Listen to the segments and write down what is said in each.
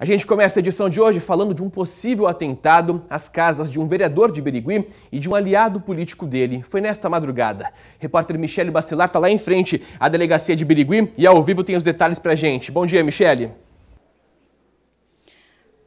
A gente começa a edição de hoje falando de um possível atentado às casas de um vereador de Berigui e de um aliado político dele. Foi nesta madrugada. Repórter Michele Bacelar está lá em frente à delegacia de Berigui e ao vivo tem os detalhes a gente. Bom dia, Michele.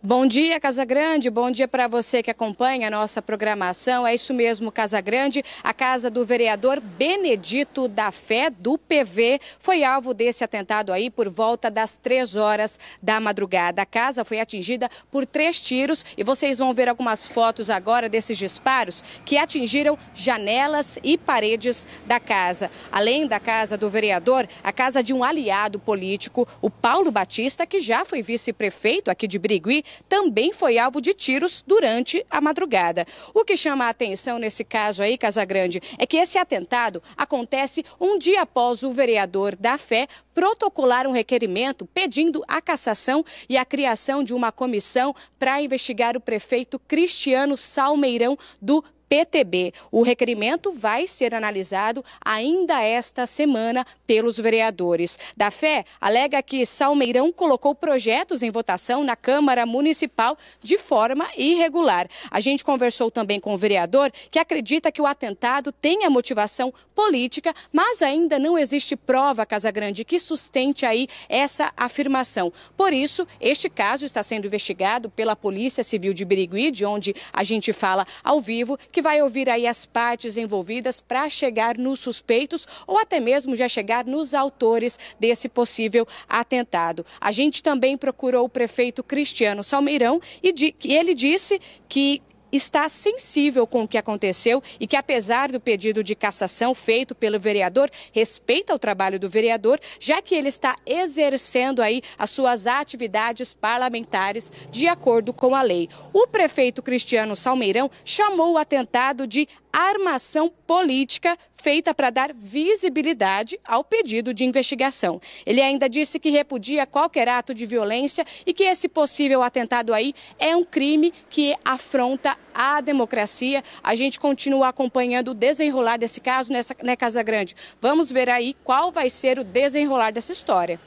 Bom dia, Casa Grande. Bom dia para você que acompanha a nossa programação. É isso mesmo, Casa Grande. A casa do vereador Benedito da Fé, do PV, foi alvo desse atentado aí por volta das três horas da madrugada. A casa foi atingida por três tiros e vocês vão ver algumas fotos agora desses disparos que atingiram janelas e paredes da casa. Além da casa do vereador, a casa de um aliado político, o Paulo Batista, que já foi vice-prefeito aqui de Birigui, também foi alvo de tiros durante a madrugada. O que chama a atenção nesse caso aí, Casagrande, é que esse atentado acontece um dia após o vereador da Fé protocolar um requerimento pedindo a cassação e a criação de uma comissão para investigar o prefeito Cristiano Salmeirão do PTB. O requerimento vai ser analisado ainda esta semana pelos vereadores. Da Fé alega que Salmeirão colocou projetos em votação na Câmara Municipal de forma irregular. A gente conversou também com o vereador que acredita que o atentado tenha motivação política, mas ainda não existe prova, Casa Grande que sustente aí essa afirmação. Por isso, este caso está sendo investigado pela Polícia Civil de Birigui, de onde a gente fala ao vivo, que vai ouvir aí as partes envolvidas para chegar nos suspeitos ou até mesmo já chegar nos autores desse possível atentado. A gente também procurou o prefeito Cristiano Salmeirão e ele disse que está sensível com o que aconteceu e que, apesar do pedido de cassação feito pelo vereador, respeita o trabalho do vereador, já que ele está exercendo aí as suas atividades parlamentares de acordo com a lei. O prefeito Cristiano Salmeirão chamou o atentado de armação política feita para dar visibilidade ao pedido de investigação. Ele ainda disse que repudia qualquer ato de violência e que esse possível atentado aí é um crime que afronta a democracia. A gente continua acompanhando o desenrolar desse caso nessa, né, Casa Grande. Vamos ver aí qual vai ser o desenrolar dessa história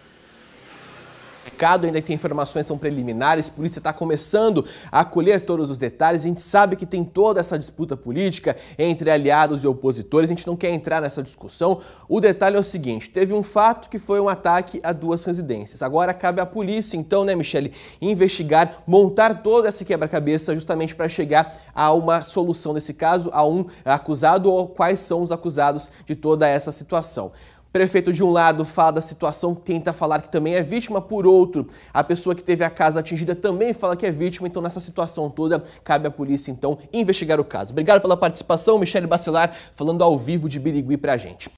mercado ainda tem informações são preliminares, por isso está começando a colher todos os detalhes. A gente sabe que tem toda essa disputa política entre aliados e opositores, a gente não quer entrar nessa discussão. O detalhe é o seguinte: teve um fato que foi um ataque a duas residências. Agora cabe à polícia, então, né, Michele, investigar, montar todo esse quebra-cabeça justamente para chegar a uma solução desse caso, a um acusado ou quais são os acusados de toda essa situação. Prefeito, de um lado, fala da situação, tenta falar que também é vítima, por outro, a pessoa que teve a casa atingida também fala que é vítima, então nessa situação toda, cabe à polícia, então, investigar o caso. Obrigado pela participação, Michele Bacelar, falando ao vivo de Birigui pra gente.